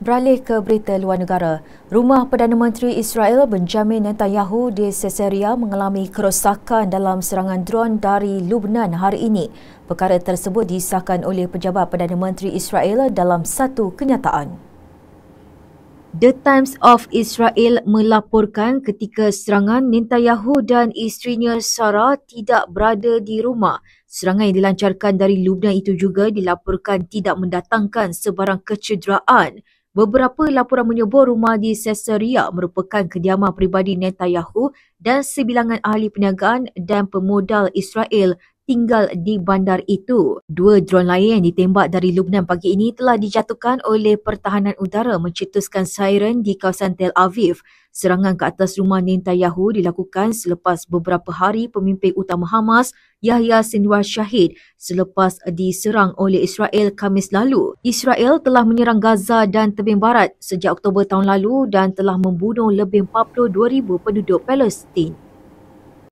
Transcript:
Beralih ke berita luar negara, rumah Perdana Menteri Israel Benjamin Netanyahu di Caesarea mengalami kerosakan dalam serangan drone dari Lubnan hari ini. Perkara tersebut disahkan oleh pejabat Perdana Menteri Israel dalam satu kenyataan. The Times of Israel melaporkan ketika serangan Netanyahu dan isterinya Sarah tidak berada di rumah. Serangan yang dilancarkan dari Lubnan itu juga dilaporkan tidak mendatangkan sebarang kecederaan. Beberapa laporan menyebut rumah di Caesarea merupakan kediaman peribadi Netanyahu dan sebilangan ahli perniagaan dan pemodal Israel tinggal di bandar itu. Dua drone lain yang ditembak dari Lubnan pagi ini telah dijatuhkan oleh pertahanan udara mencetuskan siren di kawasan Tel Aviv. Serangan ke atas rumah Netanyahu dilakukan selepas beberapa hari pemimpin utama Hamas Yahya Sinwar Syahid selepas diserang oleh Israel Kamis lalu. Israel telah menyerang Gaza dan Tebing Barat sejak Oktober tahun lalu dan telah membunuh lebih 42,000 penduduk Palestin.